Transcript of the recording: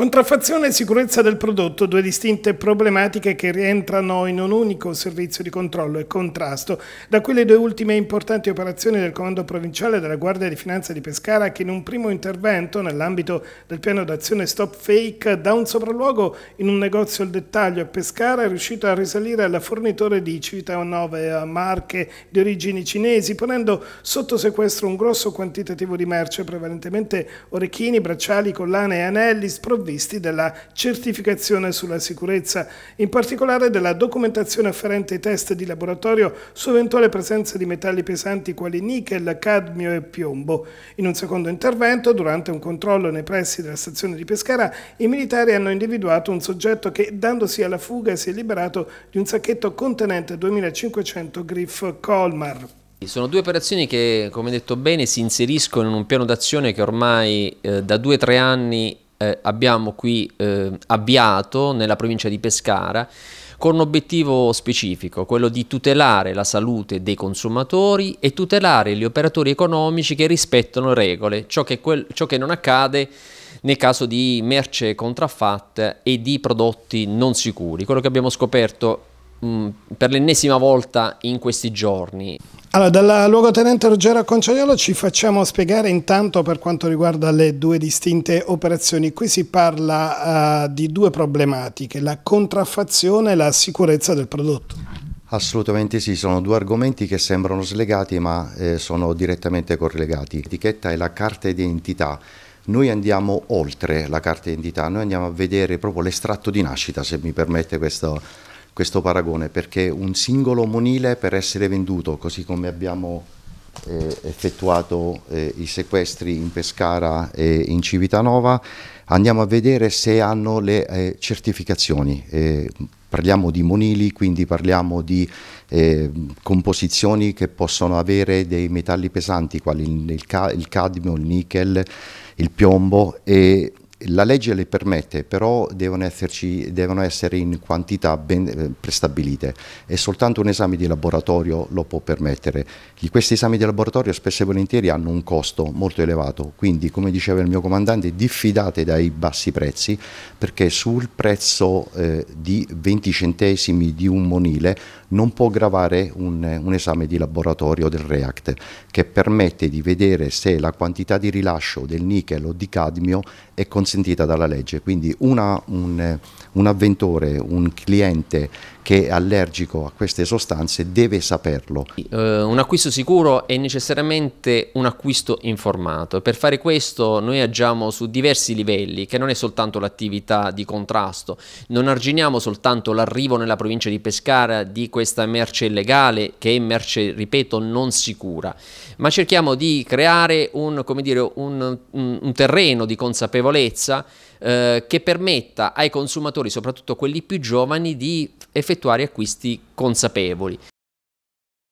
Contraffazione e sicurezza del prodotto, due distinte problematiche che rientrano in un unico servizio di controllo e contrasto, da quelle due ultime importanti operazioni del Comando Provinciale della Guardia di Finanza di Pescara che in un primo intervento nell'ambito del piano d'azione Stop Fake da un sopralluogo in un negozio al dettaglio a Pescara è riuscito a risalire alla fornitore di a eh, Marche di origini cinesi ponendo sotto sequestro un grosso quantitativo di merce prevalentemente orecchini, bracciali, collane e anelli sprovvisti azionisti della certificazione sulla sicurezza, in particolare della documentazione afferente ai test di laboratorio su eventuale presenza di metalli pesanti quali nickel, cadmio e piombo. In un secondo intervento, durante un controllo nei pressi della stazione di Pescara, i militari hanno individuato un soggetto che, dandosi alla fuga, si è liberato di un sacchetto contenente 2500 Griff Colmar. Sono due operazioni che, come detto bene, si inseriscono in un piano d'azione che ormai eh, da due o tre anni eh, abbiamo qui eh, avviato nella provincia di Pescara con un obiettivo specifico, quello di tutelare la salute dei consumatori e tutelare gli operatori economici che rispettano regole, ciò che, quel, ciò che non accade nel caso di merce contraffatta e di prodotti non sicuri, quello che abbiamo scoperto mh, mm, per l'ennesima volta in questi giorni. Allora, dalla luogotenente Ruggero Acconciaiolo ci facciamo spiegare intanto per quanto riguarda le due distinte operazioni. Qui si parla uh, di due problematiche, la contraffazione e la sicurezza del prodotto. Assolutamente sì, sono due argomenti che sembrano slegati ma eh, sono direttamente correlegati. L'etichetta è la carta identità noi andiamo oltre la carta d'identità, noi andiamo a vedere proprio l'estratto di nascita, se mi permette questo questo paragone perché un singolo monile per essere venduto, così come abbiamo eh, effettuato eh, i sequestri in Pescara e in Civitanova, andiamo a vedere se hanno le eh, certificazioni. Eh, parliamo di monili, quindi parliamo di eh, composizioni che possono avere dei metalli pesanti, quali il, il, ca il cadmio, il nickel, il piombo e la legge le permette, però devono, esserci, devono essere in quantità ben eh, prestabilite e soltanto un esame di laboratorio lo può permettere. Questi esami di laboratorio spesso e volentieri hanno un costo molto elevato, quindi come diceva il mio comandante diffidate dai bassi prezzi perché sul prezzo eh, di 20 centesimi di un monile non può gravare un, un esame di laboratorio del REACT che permette di vedere se la quantità di rilascio del nichel o di cadmio è considerata consentita dalla legge, quindi una, un, un avventore, un cliente che è allergico a queste sostanze deve saperlo. Uh, un acquisto sicuro è necessariamente un acquisto informato e per fare questo noi agiamo su diversi livelli che non è soltanto l'attività di contrasto, non arginiamo soltanto l'arrivo nella provincia di Pescara di questa merce illegale che è merce, ripeto, non sicura, ma cerchiamo di creare un, dire, un, un terreno di consapevolezza sicurezza eh, che permetta ai consumatori, soprattutto quelli più giovani, di effettuare acquisti consapevoli.